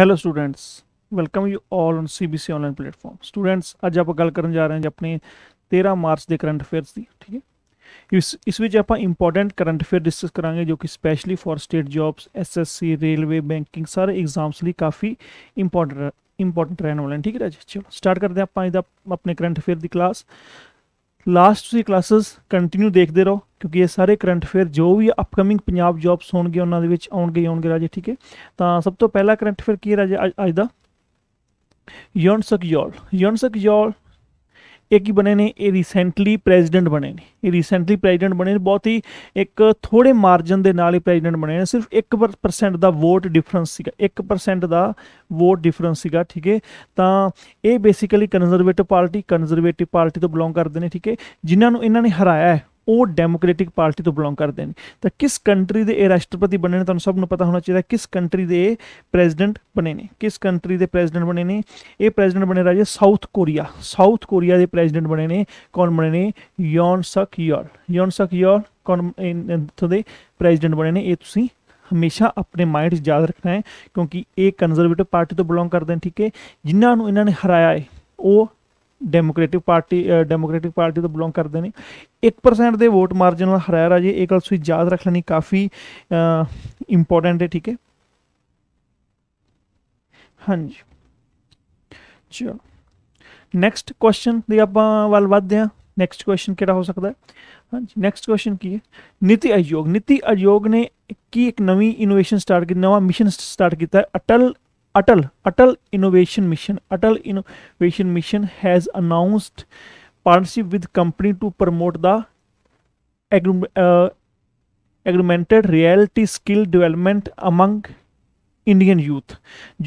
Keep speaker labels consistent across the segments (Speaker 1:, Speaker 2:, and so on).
Speaker 1: hello students welcome you all on C B C online platform students ਅੱਜ ਆਪਾਂ ਗੱਲ ਕਰਨ ਜਾ ਰਹੇ ਹਾਂ ਜੀ ਆਪਣੇ 13 ਮਾਰਚ ਦੇ ਕਰੰਟ ਅਫੇਅਰਸ ਦੀ ਠੀਕ ਹੈ ਇਸ ਇਸ ਵਿੱਚ ਆਪਾਂ ਇੰਪੋਰਟੈਂਟ ਕਰੰਟ ਅਫੇਅਰ ਡਿਸਕਸ ਕਰਾਂਗੇ ਜੋ ਕਿ specially for state jobs S S C railway banking ਸਾਰੇ ਐਗਜ਼ਾਮਸ ਲਈ ਕਾਫੀ ਇੰਪੋਰਟੈਂਟ ਇੰਪੋਰਟੈਂਟ ਰਹਿਣ ਵਾਲੇ ਨੇ ਠੀਕ ਹੈ ਜੀ ਚਲੋ ਸਟਾਰਟ ਕਰਦੇ ਆਪਾਂ ਇਹਦਾ ਆਪਣੇ ਕਰੰਟ ਅਫੇਅਰ ਦੀ ਕਲਾਸ ਲਾਸਟ ਤੁਸੀਂ ਕਲਾਸਸ ਕੰਟੀਨਿਊ ਦੇਖਦੇ ਰਹੋ ਕਿਉਂਕਿ ਇਹ ਸਾਰੇ ਕਰੰਟ ਅਫੇਅਰ ਜੋ ਵੀ ਅਪਕਮਿੰਗ ਪੰਜਾਬ ਜੌਬਸ ਹੋਣਗੇ ਉਹਨਾਂ ਦੇ ਵਿੱਚ ਆਉਣਗੇ ਆਉਣਗੇ ਰਾਜੇ ਠੀਕ ਹੈ ਤਾਂ ਸਭ ਤੋਂ ਪਹਿਲਾ ਕਰੰਟ ਅਫੇਅਰ ਕੀ ਹੈ ਰਾਜੇ ਅੱਜ ਦਾ ਯੋਨਸਕ ਯੋਲ ਯੋਨਸਕ ਯੋਲ ਇਹ ਕੀ ਬਣੇ ਨੇ ਇਹ ਰੀਸੈਂਟਲੀ ਪ੍ਰੈਜ਼ੀਡੈਂਟ ਬਣੇ ਨੇ ਇਹ ਰੀਸੈਂਟਲੀ ਪ੍ਰੈਜ਼ੀਡੈਂਟ ਬਣੇ ਨੇ ਬਹੁਤ ਹੀ ਇੱਕ ਥੋੜੇ ਮਾਰਜਨ ਦੇ ਨਾਲ ਹੀ ਪ੍ਰੈਜ਼ੀਡੈਂਟ ਬਣੇ ਨੇ ਸਿਰਫ 1% ਦਾ ਵੋਟ ਡਿਫਰੈਂਸ ਸੀਗਾ 1% ਦਾ ਵੋਟ ਡਿਫਰੈਂਸ ਸੀਗਾ ਠੀਕ ਹੈ ਤਾਂ ਇਹ basically conservative party conservative party ਤੋਂ ਬਿਲੋਂਗ ਕਰਦੇ ਨੇ ਠੀਕ ਹੈ ਜਿਨ੍ਹਾਂ ਨੂੰ ਇਹਨਾਂ ਨੇ ਹਰਾਇਆ ਹੈ ਉਹ ਡੈਮੋਕ੍ਰੈਟਿਕ ਪਾਰਟੀ ਤੋਂ ਬਿਲੋਂਗ ਕਰਦੇ ਨੇ ਤਾਂ ਕਿਸ ਕੰਟਰੀ ਦੇ ਇਹ ਰਾਸ਼ਟਰਪਤੀ ਬਣੇ ਨੇ ਤੁਹਾਨੂੰ ਸਭ ਨੂੰ ਪਤਾ ਹੋਣਾ ਚਾਹੀਦਾ ਕਿਸ ਕੰਟਰੀ ਦੇ ਪ੍ਰੈਜ਼ੀਡੈਂਟ ਬਣੇ ਨੇ ਕਿਸ ਕੰਟਰੀ ਦੇ ਪ੍ਰੈਜ਼ੀਡੈਂਟ ਬਣੇ ਨੇ ਇਹ ਪ੍ਰੈਜ਼ੀਡੈਂਟ ਬਣੇ ਰਾਜੇ ਸਾਊਥ ਕੋਰੀਆ ਸਾਊਥ ਕੋਰੀਆ ਦੇ ਪ੍ਰੈਜ਼ੀਡੈਂਟ ਬਣੇ ਨੇ ਕੌਣ ਬਣੇ ਨੇ ਯੋਨ ਸਕ ਯੌਲ ਯੋਨ ਸਕ ਯੌਲ ਕੌਣ ਇਥੋਂ ਦੇ ਪ੍ਰੈਜ਼ੀਡੈਂਟ ਬਣੇ ਨੇ ਇਹ ਤੁਸੀਂ ਹਮੇਸ਼ਾ ਆਪਣੇ ਮਾਈਂਡ 'ਚ ਯਾਦ ਰੱਖਣਾ ਹੈ ਕਿਉਂਕਿ ਇਹ ਕਨਜ਼ਰਵੇਟਿਵ ਪਾਰਟੀ ਤੋਂ ਬਿਲੋਂਗ ਕਰਦੇ ਨੇ ਠੀਕ ਹੈ ਜਿਨ੍ਹਾਂ ਨੂੰ ਇਹਨਾਂ ਨੇ ਹਰਾਇਆ ਹੈ ਉਹ ਡੈਮੋਕ੍ਰੈਟਿਕ ਪਾਰਟੀ ਡੈਮੋਕ੍ਰੈਟਿਕ ਪਾਰਟੀ ਤੋਂ ਬਿਲੋਂਗ ਕਰਦੇ ਨੇ 1% ਦੇ ਵੋਟ ਮਾਰਜਨ ਨਾਲ ਹਰਾਇਆ ਰਾਜੇ ਇਹ ਗੱਲ ਤੁਸੀਂ ਯਾਦ ਰੱਖ ਲੈਣੀ ਕਾਫੀ ਇੰਪੋਰਟੈਂਟ ਹੈ ਠੀਕ ਹੈ ਹਾਂਜੀ ਚਲੋ ਨੈਕਸਟ ਕੁਐਸਚਨ ਦੀ ਆਪਾਂ ਵੱਲ ਵਧਦੇ ਹਾਂ ਨੈਕਸਟ ਕੁਐਸਚਨ ਕਿਹੜਾ ਹੋ ਸਕਦਾ ਹੈ ਹਾਂਜੀ ਨੈਕਸਟ ਕੁਐਸਚਨ ਕੀ ਹੈ ਨੀਤੀ ਆਯੋਗ ਨੀਤੀ ਆਯੋਗ ਨੇ ਕੀ ਇੱਕ ਨਵੀਂ ਇਨੋਵੇਸ਼ਨ ਸਟਾਰਟ ਕੀਤੀ ਨਵਾਂ ਮਿਸ਼ਨ ਸਟਾਰਟ ਕੀਤਾ ਹੈ Atal Atal Atal Innovation Mission Atal Innovation Mission has announced partnership with company to promote the agreement, uh, augmented reality skill development among Indian youth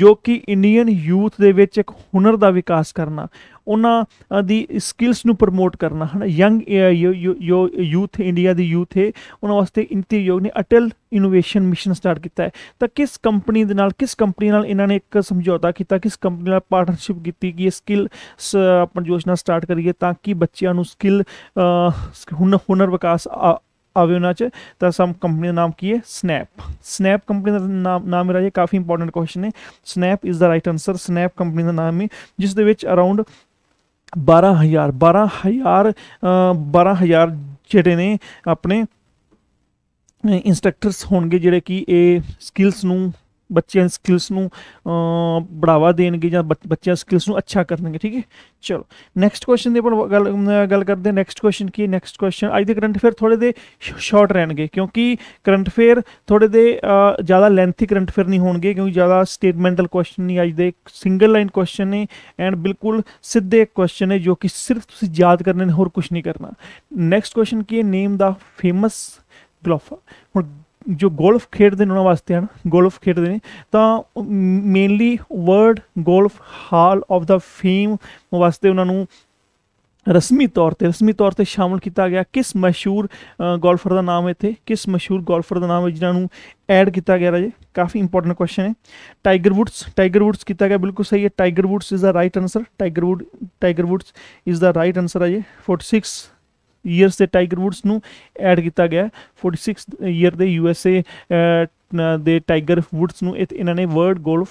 Speaker 1: ਜੋ ਕਿ ਇੰਡੀਅਨ ਯੂਥ ਦੇ ਵਿੱਚ ਇੱਕ ਹੁਨਰ ਦਾ ਵਿਕਾਸ ਕਰਨਾ ਉਹਨਾਂ ਦੀ ਸਕਿੱਲਸ ਨੂੰ ਪ੍ਰਮੋਟ ਕਰਨਾ ਹਨ ਯੰਗ ਯੋ ਯੂਥ ਇੰਡੀਆ ਦੀ ਯੂਥ ਹੈ ਉਹਨਾਂ ਵਾਸਤੇ ਇੰਤੀ ਯੋਗ ਨੇ ਅਟਲ ਇਨੋਵੇਸ਼ਨ ਮਿਸ਼ਨ ਸਟਾਰਟ ਕੀਤਾ ਹੈ ਤਾਂ ਕਿਸ ਕੰਪਨੀ ਦੇ ਨਾਲ ਕਿਸ ਕੰਪਨੀ ਨਾਲ ਇਹਨਾਂ ਨੇ ਇੱਕ ਸਮਝੌਤਾ ਕੀਤਾ ਕਿਸ ਕੰਪਨੀ ਨਾਲ ਪਾਰਟਨਰਸ਼ਿਪ ਕੀਤੀ ਕਿ ਇਹ ਸਕਿੱਲ ਆਪਣ ਯੋਜਨਾ ਸਟਾਰਟ ਕਰੀਏ ਤਾਂ ਕਿ ਬੱਚਿਆਂ ਨੂੰ ਸਕਿੱਲ ਹੁਨਰ ਵਿਕਾਸ ਆਵੇ ਉਹਨਾਂ 'ਚ ਤਾਂ ਸਮ ਕੰਪਨੀ ਦਾ ਨਾਮ ਕੀ ਹੈ ਸਨੈਪ ਸਨੈਪ ਕੰਪਨੀ ਦਾ ਨਾਮ ਨਾਮ ਮੇਰਾ ਇਹ ਕਾਫੀ ਇੰਪੋਰਟੈਂਟ ਕੁਐਸਚਨ ਹੈ Snap is the right answer Snap company ਦਾ ਨਾਮ ਹੈ ਜਿਸ ਦੇ ਵਿੱਚ ਅਰਾਊਂਡ 12000 12000 12000 ਜਿਹੜੇ ਨੇ ਆਪਣੇ ਇਨਸਟ੍ਰਕਟਰਸ ਹੋਣਗੇ ਜਿਹੜੇ ਕਿ ਇਹ ਸਕਿੱਲਸ ਨੂੰ ਬੱਚਿਆਂ ਸਕਿੱਲਸ ਨੂੰ ਬੜਾਵਾ ਦੇਣਗੇ ਜਾਂ ਬੱਚਿਆਂ ਸਕਿੱਲਸ ਨੂੰ ਅੱਛਾ ਕਰਨਗੇ ਠੀਕ ਹੈ ਚਲੋ ਨੈਕਸਟ ਕੁਐਸਚਨ ਦੇ ਆਪਾਂ ਗੱਲ ਗੱਲ ਕਰਦੇ ਨੈਕਸਟ ਕੁਐਸਚਨ ਕੀ ਨੈਕਸਟ ਕੁਐਸਚਨ ਅੱਜ ਦੇ ਕਰੰਟ ਅਫੇਅਰ ਥੋੜੇ ਦੇ ਸ਼ਾਰਟ ਰਹਿਣਗੇ ਕਿਉਂਕਿ ਕਰੰਟ ਅਫੇਅਰ ਥੋੜੇ ਦੇ ਜ਼ਿਆਦਾ ਲੈਂਥੀ ਕਰੰਟ ਅਫੇਅਰ ਨਹੀਂ ਹੋਣਗੇ ਕਿਉਂਕਿ ਜ਼ਿਆਦਾ ਸਟੇਟਮੈਂਟਲ ਕੁਐਸਚਨ ਨਹੀਂ ਅੱਜ ਦੇ ਸਿੰਗਲ ਲਾਈਨ ਕੁਐਸਚਨ ਨੇ ਐਂਡ ਬਿਲਕੁਲ ਸਿੱਧੇ ਕੁਐਸਚਨ ਨੇ ਜੋ ਕਿ ਸਿਰਫ ਤੁਸੀਂ ਯਾਦ ਕਰਨੇ ਨੇ ਹੋਰ ਕੁਝ ਨਹੀਂ ਕਰਨਾ ਨੈਕਸਟ ਕੁਐਸਚਨ ਕੀ ਨੇਮ ਦਾ ਫੇਮਸ ਗਲੋਫਰ ਹੁਣ ਜੋ ਗੋਲਫ ਖੇਡਦੇ ਨੇ ਉਹਨਾਂ ਵਾਸਤੇ ਹਨ ਗੋਲਫ ਖੇਡਦੇ ਨੇ ਤਾਂ mainly world golf hall of the fame ਵਾਸਤੇ ਉਹਨਾਂ ਨੂੰ ਰਸਮੀ ਤੌਰ ਤੇ ਰਸਮੀ ਤੌਰ ਤੇ ਸ਼ਾਮਲ ਕੀਤਾ ਗਿਆ ਕਿਸ ਮਸ਼ਹੂਰ ਗੋਲਫਰ ਦਾ ਨਾਮ ਹੈ ਇੱਥੇ ਕਿਸ ਮਸ਼ਹੂਰ ਗੋਲਫਰ ਦਾ ਨਾਮ ਹੈ ਜਿਨ੍ਹਾਂ ਨੂੰ ਐਡ ਕੀਤਾ ਗਿਆ ਰਾਜੇ ਕਾਫੀ ਇੰਪੋਰਟੈਂਟ ਕੁਐਸਚਨ ਹੈ ਟਾਈਗਰ ਵੁੱਡਸ ਟਾਈਗਰ ਵੁੱਡਸ ਕੀਤਾ ਗਿਆ ਬਿਲਕੁਲ ਸਹੀ ਹੈ Tiger Woods is the right answer Tiger Wood Tiger Woods is the right answer ਹੈ 46 ਈਅਰਸ ਦੇ ਟਾਈਗਰ ਵੁੱਡਸ ਨੂੰ ਐਡ ਕੀਤਾ ਗਿਆ 46 ਈਅਰ ਦੇ ਯੂਐਸਏ ਦੇ ਟਾਈਗਰ ਵੁੱਡਸ ਨੂੰ ਇਹਨਾਂ ਨੇ world golf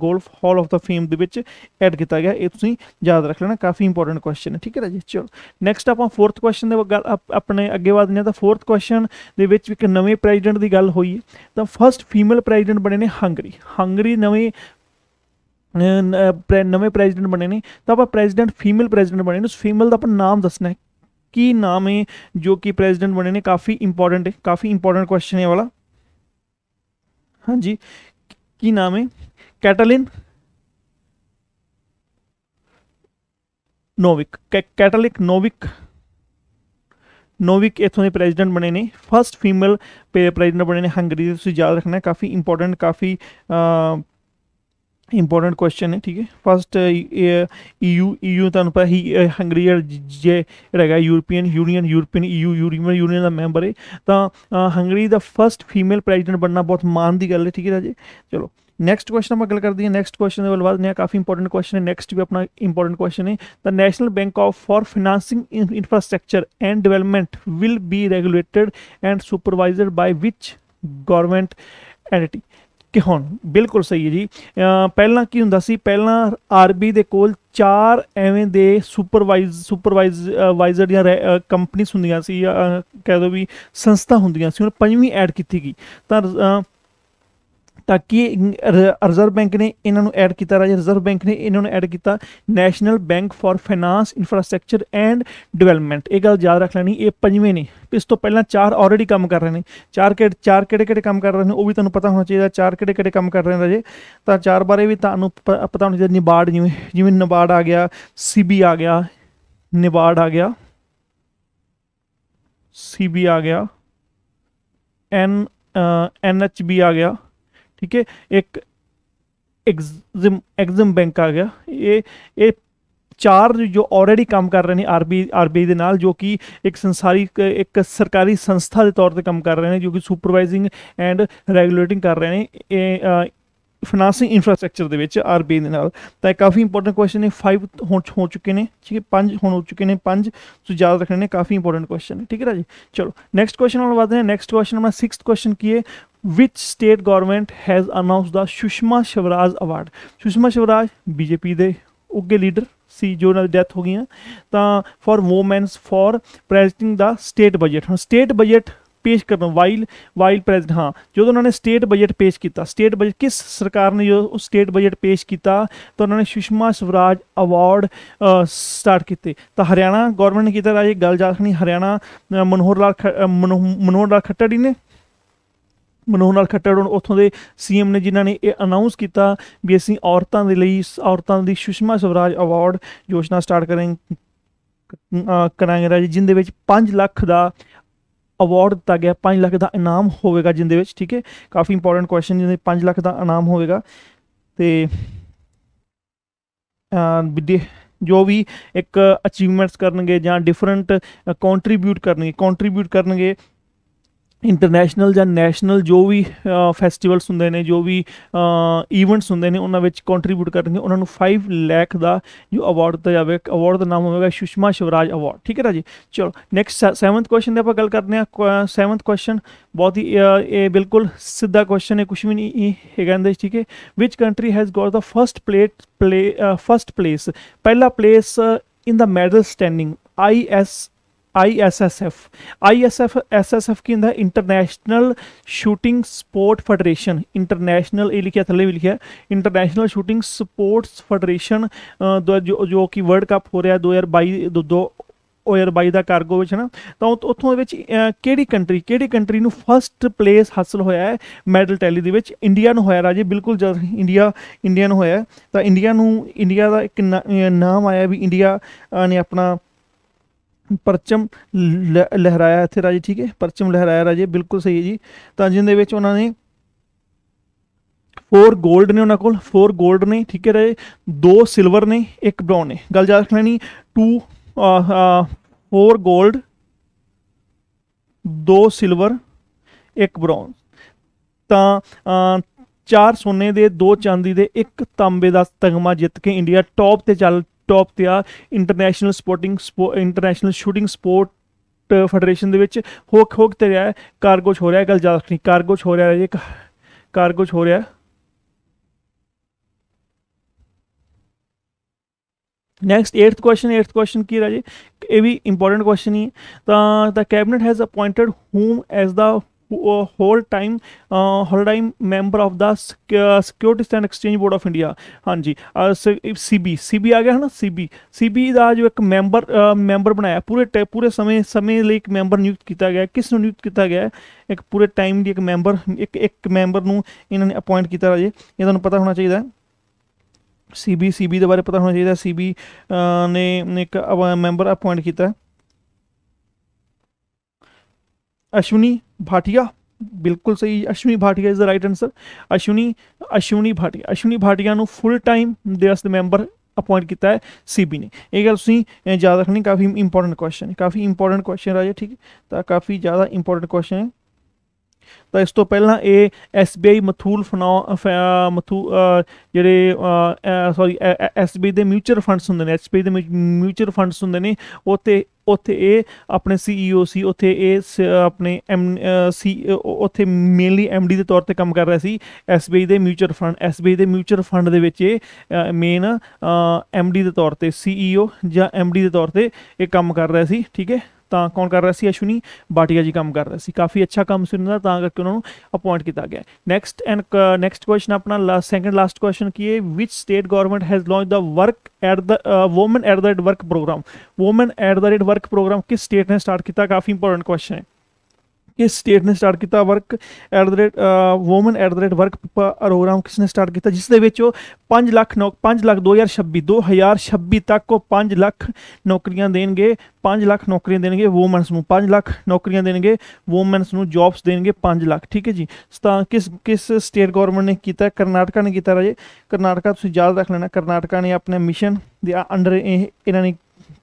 Speaker 1: golf hall of the fame ਦੇ ਵਿੱਚ ਐਡ ਕੀਤਾ ਗਿਆ ਇਹ ਤੁਸੀਂ ਯਾਦ ਰੱਖ ਲੈਣਾ ਕਾਫੀ ਇੰਪੋਰਟੈਂਟ ਕੁਐਸਚਨ ਹੈ ਠੀਕ ਹੈ ਜੀ ਚਲੋ ਨੈਕਸਟ ਆਪਾਂ ਫੋਰਥ ਕੁਐਸਚਨ ਦੇ ਗੱਲ ਆਪਣੇ ਅੱਗੇ ਵਧਦੇ ਹਾਂ ਤਾਂ ਫੋਰਥ ਕੁਐਸਚਨ ਦੇ ਵਿੱਚ ਇੱਕ ਨਵੇਂ ਪ੍ਰੈਜ਼ੀਡੈਂਟ ਦੀ ਗੱਲ ਹੋਈ ਹੈ ਤਾਂ ਫਰਸਟ ਫੀਮੇਲ ਪ੍ਰੈਜ਼ੀਡੈਂਟ ਬਣੇ ਨੇ ਹੰਗਰੀ ਹੰਗਰੀ ਨਵੇਂ ਨਵੇਂ ਪ੍ਰੈਜ਼ੀਡੈਂਟ ਬਣੇ ਨੇ ਤਾਂ ਆਪਾਂ ਪ੍ਰੈਜ਼ੀਡੈਂਟ ਫੀਮੇਲ ਪ੍ਰੈਜ਼ੀਡੈਂਟ ਬਣੇ ਨੇ ਉਸ ਫੀਮੇਲ ਦਾ ਆਪਾਂ ਨਾਮ ਦੱਸਣਾ ਹੈ की नाम है जो कि प्रेसिडेंट बने ने काफ़ी इंपॉर्टेंट है काफ़ी इंपॉर्टेंट क्वेश्चन है वाला हाँ जी की नाम है Katalin Novak Katalin Novak Novak इतों के प्रेजिडेंट बने ने फस्ट फीमेल प्रेजिडेंट बने ने हंगरी याद रखना काफ़ी इंपॉर्टेंट काफ़ी इंपोर्टेंट क्वेश्चन है ठीक है फर्स्ट ईयू ईयू तुम पता ही हंगरी जगह European Union European E U European Union का मैंबर है तो हंगरी का फर्स्ट फीमेल प्रेजिडेंट बनना बहुत माण की गल है ठीक है राजे चलो नैक्सट क्वेश्चन आप गल करते हैं नैक्सट क्वेश्चन के बाद नया काफ़ी इंपोर्टेंट क्वेश्चन है नैक्सट भी अपना इंपोर्टेंट क्वेश्चन है the national bank of for financing infrastructure and development will be regulated and supervise by which government entity ਕਿ ਹੁਣ ਬਿਲਕੁਲ ਸਹੀ ਹੈ ਜੀ ਪਹਿਲਾਂ ਕੀ ਹੁੰਦਾ ਸੀ ਪਹਿਲਾਂ ਆਰਬੀ ਦੇ ਕੋਲ ਚਾਰ ਐਵੇਂ ਦੇ ਸੁਪਰਵਾਈਜ਼ ਸੁਪਰਵਾਈਜ਼ ਵਾਈਜ਼ਰ ਜਾਂ ਕੰਪਨੀਆਂ ਹੁੰਦੀਆਂ ਸੀ ਜਾਂ ਕਹਿ ਦੋ ਵੀ ਸੰਸਥਾ ਹੁੰਦੀਆਂ ਸੀ ਹੁਣ ਪੰਜਵੀਂ ਐਡ ਕੀਤੀ ਗਈ ਤਾਂ ਤਾਂ ਕੀ ਰਿਜ਼ਰਵ ਬੈਂਕ ਨੇ ਇਹਨਾਂ ਨੂੰ ਐਡ ਕੀਤਾ ਰਾਜ ਰਿਜ਼ਰਵ ਬੈਂਕ ਨੇ ਇਹਨਾਂ ਨੂੰ ਐਡ ਕੀਤਾ national bank for finance infrastructure and development ਇਹ ਗੱਲ ਯਾਦ ਰੱਖ ਲੈਣੀ ਇਹ ਪੰਜਵੇਂ ਨੇ ਇਸ ਤੋਂ ਪਹਿਲਾਂ ਚਾਰ ਆਲਰੇਡੀ ਕੰਮ ਕਰ ਰਹੇ ਨੇ ਚਾਰ ਕਿਹੜੇ ਚਾਰ ਕਿਹੜੇ ਕਿਹੜੇ ਕੰਮ ਕਰ ਰਹੇ ਨੇ ਉਹ ਵੀ ਤੁਹਾਨੂੰ ਪਤਾ ਹੋਣਾ ਚਾਹੀਦਾ ਚਾਰ ਕਿਹੜੇ ਕਿਹੜੇ ਕੰਮ ਕਰ ਰਹੇ ਨੇ ਰਾਜੇ ਤਾਂ ਚਾਰ ਬਾਰੇ ਵੀ ਤੁਹਾਨੂੰ ਪਤਾ ਹੋਣਾ ਚਾਹੀਦਾ ਨਿਬਾਰਡ ਜਿਵੇਂ ਜਿਵੇਂ ਨਿਬਾਰਡ ਆ ਗਿਆ ਸੀਬੀ ਆ ਗਿਆ ਨਿਬਾਰਡ ਆ ਗਿਆ ਸੀਬੀ ਆ ਗਿਆ ਐਨ ਐਨਐਚਬੀ ਆ ਗਿਆ ਠੀਕ ਹੈ ਇੱਕ ਐਗਜ਼ਮ ਐਗਜ਼ਮ ਬੈਂਕ ਆ ਗਿਆ ਇਹ ਇਹ ਚਾਰ ਜੋ ਆਲਰੇਡੀ ਕੰਮ ਕਰ ਰਹੇ ਨੇ ਆਰਬੀ ਆਰਬੀ ਦੇ ਨਾਲ ਜੋ ਕਿ ਇੱਕ ਸੰਸਾਰੀ ਇੱਕ ਸਰਕਾਰੀ ਸੰਸਥਾ ਦੇ ਤੌਰ ਤੇ ਕੰਮ ਕਰ ਰਹੇ ਨੇ ਜੋ ਕਿ ਸੁਪਰਵਾਈਜ਼ਿੰਗ ਐਂਡ ਰੈਗੂਲੇਟਿੰਗ ਕਰ ਰਹੇ ਨੇ ਇਹ ਫਾਈਨਾਂਸਿੰਗ ਇਨਫਰਾਸਟ੍ਰਕਚਰ ਦੇ ਵਿੱਚ ਆਰਬੀ ਦੇ ਨਾਲ ਤਾਂ ਇਹ ਕਾਫੀ ਇੰਪੋਰਟੈਂਟ ਕੁਐਸਚਨ ਨੇ 5 ਹੋ ਚੁੱਕੇ ਨੇ ਠੀਕ ਹੈ 5 ਹੋ ਚੁੱਕੇ ਨੇ 5 ਸੋ ਯਾਦ ਰੱਖਣੇ ਨੇ ਕਾਫੀ ਇੰਪੋਰਟੈਂਟ ਕੁਐਸਚਨ ਨੇ ਠੀਕ ਹੈ ਜੀ ਚਲੋ ਨੈਕਸਟ ਕੁਐਸਚਨ ਨਾਲ ਵਧਦੇ ਹਾਂ ਨੈਕਸਟ ਕੁਐਸਚਨ ਆਪਣਾ 6th ਕੁਐਸਚਨ ਕੀ ਹੈ which state government has announced the Shushma Swaraj award Shushma Swaraj BJP ਦੇ ਉੱਗੇ ਲੀਡਰ ਸੀ ਜੋ ਨਾਲ ਡੈਥ ਹੋ ਗਈਆਂ ਤਾਂ for women's for presiding the state budget ਹੁਣ ਸਟੇਟ ਬਜਟ ਪੇਸ਼ ਕਰਨ ਵਾਈਲ ਵਾਈਲ ਪ੍ਰੈਜ਼ੀਡੈਂਟ ਹਾਂ ਜਦੋਂ ਉਹਨਾਂ ਨੇ ਸਟੇਟ ਬਜਟ ਪੇਸ਼ ਕੀਤਾ ਸਟੇਟ ਬਜਟ ਕਿਸ ਸਰਕਾਰ ਨੇ ਜੋ ਉਹ ਸਟੇਟ ਬਜਟ ਪੇਸ਼ ਕੀਤਾ ਤਾਂ ਉਹਨਾਂ ਨੇ ਸੁਸ਼ਮਾ ਸਵਰਾਜ ਅਵਾਰਡ ਸਟਾਰਟ ਕੀਤੇ ਤਾਂ ਹਰਿਆਣਾ ਗਵਰਨਮੈਂਟ ਨੇ ਕੀਤਾ ਰਾਜੇ ਗੱਲ ਜਾਖਣੀ ਹਰਿਆਣਾ ਮਨੋਹਰ ਲਾਲ ਮਨੋਹਰ ਲਾਲ ਖੱਟੜੀ ਨੇ ਮਨੋਹਰ ਨਾਲ ਖੱਟੜ ਉੱਥੋਂ ਦੇ ਸੀਐਮ ਨੇ ਜਿਨ੍ਹਾਂ ਨੇ ਇਹ ਅਨਾਉਂਸ ਕੀਤਾ ਵੀ ਅਸੀਂ ਔਰਤਾਂ ਦੇ ਲਈ ਔਰਤਾਂ ਦੀ ਸੁਸ਼ਮਾ ਸਵਰਾਜ ਅਵਾਰਡ ਯੋਜਨਾ ਸਟਾਰਟ ਕਰਾਂਗੇ ਕਰਾਂਗੇ ਰਾਜ ਜਿੰਦੇ ਵਿੱਚ 5 ਲੱਖ ਦਾ ਅਵਾਰਡ ਦਿੱਤਾ ਗਿਆ 5 ਲੱਖ ਦਾ ਇਨਾਮ ਹੋਵੇਗਾ ਜਿੰਦੇ ਵਿੱਚ ਠੀਕ ਹੈ ਕਾਫੀ ਇੰਪੋਰਟੈਂਟ ਕੁਐਸਚਨ ਜਿੰਦੇ 5 ਲੱਖ ਦਾ ਇਨਾਮ ਹੋਵੇਗਾ ਤੇ ਵਿਦੇ ਜੋ ਵੀ ਇੱਕ ਅਚੀਵਮੈਂਟਸ ਕਰਨਗੇ ਜਾਂ ਡਿਫਰੈਂਟ ਕੰਟਰੀਬਿਊਟ ਕਰਨਗੇ ਕੰਟਰੀਬਿਊਟ ਕਰਨਗੇ ਇੰਟਰਨੈਸ਼ਨਲ ਜਾਂ ਨੈਸ਼ਨਲ ਜੋ ਵੀ ਫੈਸਟੀਵਲਸ ਹੁੰਦੇ ਨੇ ਜੋ ਵੀ ਇਵੈਂਟਸ ਹੁੰਦੇ ਨੇ ਉਹਨਾਂ ਵਿੱਚ ਕੰਟਰੀਬਿਊਟ ਕਰਨਗੇ ਉਹਨਾਂ ਨੂੰ 5 ਲੱਖ ਦਾ ਜੋ ਅਵਾਰਡ ਦਿੱਤਾ ਜਾਵੇ ਅਵਾਰਡ ਦਾ ਨਾਮ ਹੋਵੇਗਾ ਸੁਸ਼ਮਾ ਸ਼ਿਵਰਾਜ ਅਵਾਰਡ ਠੀਕ ਹੈ ਰਾਜੀ ਚਲੋ ਨੈਕਸਟ 7th ਕੁਐਸਚਨ ਦੇ ਆਪਾਂ ਗੱਲ ਕਰਦੇ ਹਾਂ 7th ਕੁਐਸਚਨ ਬਹੁਤ ਹੀ ਇਹ ਬਿਲਕੁਲ ਸਿੱਧਾ ਕੁਐਸਚਨ ਹੈ ਕੁਝ ਵੀ ਨਹੀਂ ਹੈਗਾ ਇਹਦੇ ਠੀਕ ਹੈ ਵਿਚ country has got the first plate play first place ਪਹਿਲਾ place in the medal standing I S I S S F ISF SSF ਕੀ ਹੁੰਦਾ international shooting sport federation international ਇਹ ਲਿਖਿਆ ਥੱਲੇ ਵੀ ਲਿਖਿਆ ਇੰਟਰਨੈਸ਼ਨਲ ਸ਼ੂਟਿੰਗ ਸਪੋਰਟਸ ਫੈਡਰੇਸ਼ਨ ਜੋ ਕਿ ਵਰਲਡ ਕੱਪ ਹੋ ਰਿਹਾ 2022 ਦੋ ਦਾ ਕਾਰਗੋ ਵਿੱਚ ਨਾ ਤਾਂ ਉੱਥੋਂ ਦੇ ਵਿੱਚ ਕਿਹੜੀ ਕੰਟਰੀ ਕਿਹੜੀ ਕੰਟਰੀ ਨੂੰ ਫਰਸਟ ਪਲੇਸ ਹਾਸਲ ਹੋਇਆ ਹੈ ਮੈਡਲ ਟੈਲੀ ਦੇ ਵਿੱਚ ਇੰਡੀਆ ਨੂੰ ਹੋਇਆ ਰਾਜੇ ਬਿਲਕੁਲ ਇੰਡੀਆ ਇੰਡੀਆ ਨੂੰ ਹੋਇਆ ਤਾਂ ਇੰਡੀਆ ਨੂੰ ਇੰਡੀਆ ਦਾ ਇੱਕ ਨਾਮ ਆਇਆ ਵੀ ਇੰਡੀਆ ਨੇ ਆਪਣਾ ਪਰਚਮ ਲਹਿਰਾਇਆ ਇੱਥੇ ਰਾਜੇ ਠੀਕ ਹੈ ਪਰਚਮ ਲਹਿਰਾਇਆ ਰਾਜੇ ਬਿਲਕੁਲ ਸਹੀ ਹੈ ਜੀ ਤਾਂ ਜਿੰਦੇ ਵਿੱਚ ਉਹਨਾਂ ਨੇ 4 골ਡ ਨੇ ਉਹਨਾਂ ਕੋਲ 4 골ਡ ਨੇ ਠੀਕ ਹੈ ਰਾਜੇ 2 ਸਿਲਵਰ ਨੇ 1 ਬ੍ਰਾਉਨ ਨੇ ਗੱਲ ਯਾਦ ਰੱਖ ਲੈਣੀ 2 4 골ਡ 2 ਸਿਲਵਰ 1 ਬ੍ਰਾਉਨ ਤਾਂ ਚਾਰ ਸੋਨੇ ਦੇ ਦੋ ਚਾਂਦੀ ਦੇ ਇੱਕ ਤਾਂਬੇ ਦਾ ਤਗਮਾ ਜਿੱਤ ਕੇ ਇੰਡੀਆ ਟੌਪ ਤੇ ਚੱਲ ਟੌਪ ਤੇ ਆ international sporting international shooting sport federation ਦੇ ਵਿੱਚ ਹੋਕ ਹੋਕ ਤੇ ਰਿਹਾ ਕਾਰਗੋਚ ਹੋ ਰਿਹਾ ਗੱਲ ਯਾਦ ਰੱਖਣੀ ਕਾਰਗੋਚ ਹੋ ਰਿਹਾ ਜੀ ਕਾਰਗੋਚ ਹੋ ਰਿਹਾ next eighth question eighth question की राजे ये भी इंपॉर्टेंट क्वेश्चन ही है the cabinet has appointed whom as the whole time whole time member of the securities and exchange board of India ਹਾਂਜੀ ਸੀਬੀ ਸੀਬੀ ਆ ਗਿਆ ਹੈ ਨਾ ਸੀਬੀ ਸੀਬੀ ਦਾ ਜੋ ਇੱਕ ਮੈਂਬਰ ਮੈਂਬਰ ਬਣਾਇਆ ਪੂਰੇ ਪੂਰੇ ਸਮੇਂ ਸਮੇਂ ਲਈ ਇੱਕ ਮੈਂਬਰ ਨਿਯੁਕਤ ਕੀਤਾ ਗਿਆ ਕਿਸ ਨੂੰ ਨਿਯੁਕਤ ਕੀਤਾ ਗਿਆ ਇੱਕ ਪੂਰੇ ਟਾਈਮ ਦੀ ਇੱਕ ਮੈਂਬਰ ਇੱਕ ਇੱਕ ਮੈਂਬਰ ਨੂੰ ਇਹਨਾਂ ਨੇ ਅਪਾਇੰਟ ਕੀਤਾ ਰਾਜੇ ਇਹ ਤੁਹਾਨੂੰ ਪਤਾ ਹੋਣਾ ਚਾਹੀਦਾ ਹੈ ਸੀਬੀ ਸੀਬੀ ਦੇ ਬਾਰੇ ਪਤਾ ਹੋਣਾ ਚਾਹੀਦਾ ਸੀਬੀ ਨੇ ਇੱਕ ਮੈਂਬਰ ਅਪਾਇੰਟ ਕੀਤਾ ਅਸ਼ਵਨੀ भाटिया ਬਿਲਕੁਲ ਸਹੀ Ashwani Bhatia is the right answer Ashwani Ashwani Bhatia Ashwani Bhatia ਨੂੰ ਫੁੱਲ ਟਾਈਮ ਦੇ ਅਸ ਮੈਂਬਰ ਅਪਾਇੰਟ ਕੀਤਾ ਹੈ ਸੀਬੀ ਨੇ ਇਹ ਗੱਲ ਤੁਸੀਂ ਯਾਦ ਰੱਖਣੀ ਕਾਫੀ ਇੰਪੋਰਟੈਂਟ ਕੁਐਸਚਨ ਹੈ ਕਾਫੀ ਇੰਪੋਰਟੈਂਟ ਕੁਐਸਚਨ ਰਾਜੇ ਠੀਕ ਤਾਂ ਕਾਫੀ ਜ਼ਿਆਦਾ ਇੰਪੋਰਟੈਂਟ ਕੁਐਸਚਨ ਹੈ ਤਾਂ ਇਸ ਤੋਂ ਪਹਿਲਾਂ ਇਹ SBI ਮਥੂਲ ਮਥੂ ਜਿਹੜੇ ਸੌਰੀ SBI ਦੇ ਮਿਊਚਰ ਫੰਡਸ ਹੁੰਦੇ ਨੇ SBI ਦੇ ਮਿਊਚਰ ਫੰਡਸ ਹੁੰਦੇ ਨੇ ਉੱਥੇ ਉੱਥੇ ਇਹ ਆਪਣੇ ਸੀਈਓ e ਸੀ ਉੱਥੇ ਇਹ ਆਪਣੇ ਐਮ ਸੀ ਉੱਥੇ ਮੇਨਲੀ ਐਮਡੀ ਦੇ ਤੌਰ ਤੇ ਕੰਮ ਕਰ ਰਿਹਾ ਸੀ ਐਸਬੀਆਈ ਦੇ ਮਿਊਚਰ ਫੰਡ ਐਸਬੀਆਈ ਦੇ ਮਿਊਚਰ ਫੰਡ ਦੇ ਵਿੱਚ ਇਹ ਮੇਨ ਐਮਡੀ ਦੇ ਤੌਰ ਤੇ ਸੀਈਓ e ਜਾਂ ਐਮਡੀ ਦੇ ਤੌਰ ਤੇ ਇਹ ਕੰਮ ਕਰ ਰਿਹਾ ਸੀ ਠੀਕ ਹੈ ਤਾਂ ਕੌਣ ਕਰ ਰਿਹਾ ਸੀ ਅਸ਼ੁਨੀ ਬਾਟਿਆ ਜੀ ਕੰਮ ਕਰ ਰਿਹਾ ਸੀ ਕਾਫੀ ਅੱਛਾ ਕੰਮ ਸੀ ਉਹਨਾਂ ਦਾ ਤਾਂ ਕਰਕੇ ਉਹਨਾਂ ਨੂੰ ਅਪਾਇੰਟ ਕੀਤਾ ਗਿਆ ਨੈਕਸਟ ਐਂਡ ਨੈਕਸਟ ਕੁਐਸਚਨ ਆਪਣਾ ਲਾਸਟ ਸੈਕੰਡ ਲਾਸਟ ਕੁਐਸਚਨ ਕੀ ਹੈ which state government has launch the work at the woman at the work programme woman at the work programme ਕਿਸ ਸਟੇਟ ਨੇ ਸਟਾਰਟ ਕੀਤਾ ਕਾਫੀ ਇੰਪੋਰਟੈਂਟ ਕੁਐਸਚਨ ਹੈ ਕਿ state ਨੇ ਸਟਾਰਟ ਕੀਤਾ work at at work programme ਕਿਸ ਨੇ ਸਟਾਰਟ ਕੀਤਾ ਜਿਸ ਦੇ ਵਿੱਚ ਉਹ 5 ਲੱਖ 5 ਲੱਖ 2026 2026 ਤੱਕ ਉਹ 5 ਲੱਖ ਨੌਕਰੀਆਂ ਦੇਣਗੇ 5 ਲੱਖ ਨੌਕਰੀਆਂ ਦੇਣਗੇ ਔਮਨਸ ਨੂੰ 5 ਲੱਖ ਨੌਕਰੀਆਂ ਦੇਣਗੇ ਔਮਨਸ ਨੂੰ ਜੌਬਸ ਦੇਣਗੇ 5 ਲੱਖ ਠੀਕ ਹੈ ਜੀ ਤਾਂ ਕਿਸ ਕਿਸ ਸਟੇਟ ਗਵਰਨਮੈਂਟ ਨੇ ਕੀਤਾ ਕਰਨਾਟਕਾ ਨੇ ਕੀਤਾ ਰਾਜੇ ਕਰਨਾਟਕਾ ਤੁਸੀਂ ਯਾਦ ਰੱਖ ਲੈਣਾ ਕਰਨਾਟਕਾ ਨੇ ਆਪਣੇ ਮਿਸ਼ਨ ਦੇ ਅੰਡਰ ਇਹਨਾਂ ਨੇ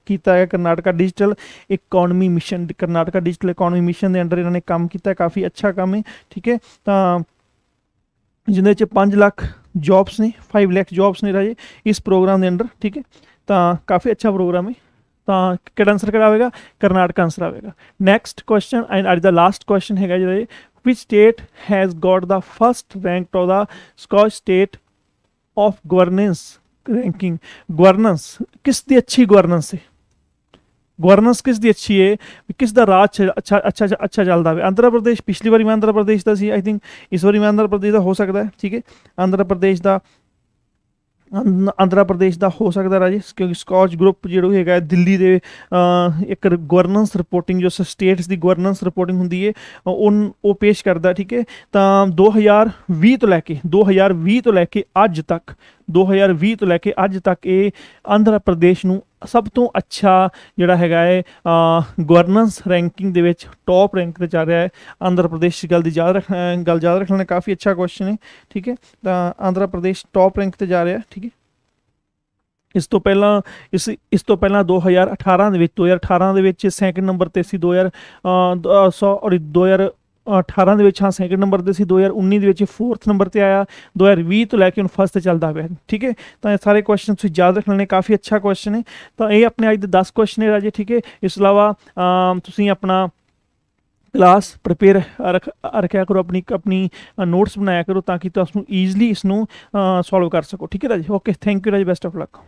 Speaker 1: किया है Karnataka digital economy mission Karnataka digital economy mission के अंडर इन्होंने काम किया काफ़ी अच्छा काम है ठीक है तो जिंद लख जॉब्स ने फाइव लैख जॉब्स ने राजे इस प्रोग्राम के अंडर ठीक है तो काफ़ी अच्छा प्रोग्राम है तो कि आंसर कड़ा आएगा करनाटका आंसर आएगा नैक्सट क्वेश्चन एंड अज का लास्ट क्वेश्चन है जी which state has got the first rank of the Skoch state of governance ranking governance ਕਿਸ ਦੀ ਅੱਛੀ ਗਵਰਨੈਂਸ ਹੈ ਗਵਰਨੈਂਸ ਕਿਸ ਦੀ ਅੱਛੀ ਹੈ ਕਿਸ ਦਾ ਰਾਜ ਅੱਛਾ ਅੱਛਾ ਅੱਛਾ ਚੱਲਦਾ ਹੈ ਆਂਧਰਾ ਪ੍ਰਦੇਸ਼ ਪਿਛਲੀ ਵਾਰੀ ਮੈਂ ਆਂਧਰਾ ਪ੍ਰਦੇਸ਼ ਦਾ ਸੀ ਆਈ ਥਿੰਕ ਇਸ ਵਾਰੀ ਮੈਂ ਆਂਧਰਾ ਪ੍ਰਦੇਸ਼ ਦਾ ਹੋ ਸਕਦਾ ਹੈ ਠੀਕ ਹੈ ਆਂਧਰਾ ਪ੍ਰਦੇਸ਼ ਦਾ ਆਂਧਰਾ ਪ੍ਰਦੇਸ਼ ਦਾ ਹੋ ਸਕਦਾ ਰਾਜੇ ਕਿਉਂਕਿ ਸਕਾਚ ਗਰੁੱਪ ਜਿਹੜਾ ਹੈਗਾ ਦਿੱਲੀ ਦੇ ਇੱਕ ਗਵਰਨੈਂਸ ਰਿਪੋਰਟਿੰਗ ਜੋ ਸਟੇਟਸ ਦੀ ਗਵਰਨੈਂਸ ਰਿਪੋਰਟਿੰਗ ਹੁੰਦੀ ਹੈ ਉਹ ਉਹ ਪੇਸ਼ ਕਰਦਾ ਠੀਕ ਹੈ ਤਾਂ 2020 ਤੋਂ ਲੈ ਕੇ 2020 ਤੋਂ ਲੈ ਕੇ ਅੱਜ ਤੱਕ 2020 ਤੋਂ ਲੈ ਕੇ ਅੱਜ ਤੱਕ ਇਹ ਆਂਧਰਾ ਪ੍ਰਦੇਸ਼ ਨੂੰ ਸਭ ਤੋਂ ਅੱਛਾ ਜਿਹੜਾ ਹੈਗਾ ਹੈ ਗਵਰਨੈਂਸ ਰੈਂਕਿੰਗ ਦੇ ਵਿੱਚ ਟੌਪ ਰੈਂਕ ਤੇ ਚੱਲ ਰਿਹਾ ਹੈ ਆਂਧਰਾ ਪ੍ਰਦੇਸ਼ ਦੀ ਗੱਲ ਦੀ ਯਾਦ ਰੱਖ ਗੱਲ ਯਾਦ ਰੱਖਣਾ ਕਾਫੀ ਅੱਛਾ ਕੁਐਸਚਨ ਹੈ ਠੀਕ ਹੈ ਤਾਂ ਆਂਧਰਾ ਪ੍ਰਦੇਸ਼ ਟੌਪ ਰੈਂਕ ਤੇ ਜਾ ਰਿਹਾ ਹੈ ਠੀਕ ਹੈ ਇਸ ਤੋਂ ਪਹਿਲਾਂ ਇਸ ਇਸ ਤੋਂ ਪਹਿਲਾਂ 2018 ਦੇ ਵਿੱਚ 2018 ਦੇ ਵਿੱਚ ਸੈਕਿੰਡ ਨੰਬਰ ਤੇ ਸੀ 2000 ਸੌ ਔਰ 2000 18 ਦੇ ਵਿੱਚ ਹਾਂ ਸੈਕੰਡ ਨੰਬਰ ਤੇ ਸੀ 2019 ਦੇ ਵਿੱਚ ਫੋਰਥ ਨੰਬਰ ਤੇ ਆਇਆ 2020 ਤੋਂ ਲੈ ਕੇ ਹੁਣ ਫਸਟ ਤੇ ਚੱਲਦਾ ਹੋਇਆ ਠੀਕ ਹੈ ਤਾਂ ਇਹ ਸਾਰੇ ਕੁਐਸਚਨ ਤੁਸੀਂ ਯਾਦ ਰੱਖ ਨੇ ਕਾਫੀ ਅੱਛਾ ਕੁਐਸਚਨ ਹੈ ਤਾਂ ਇਹ ਆਪਣੇ ਅੱਜ ਦੇ 10 ਕੁਐਸਚਨ ਹੈ ਰਾਜੇ ਠੀਕ ਹੈ ਇਸ ਤੋਂ ਇਲਾਵਾ ਤੁਸੀਂ ਆਪਣਾ ਕਲਾਸ ਪ੍ਰਪੇਅਰ ਰੱਖਿਆ ਕਰੋ ਆਪਣੀ ਆਪਣੀ ਨੋਟਸ ਬਣਾਇਆ ਕਰੋ ਤਾਂ ਕਿ ਤੁਸੀਂ ਈਜ਼ੀਲੀ ਇਸ ਨੂੰ ਸੋਲਵ ਕਰ ਸਕੋ ਠੀਕ ਹੈ Raje okay thank you Raje best of luck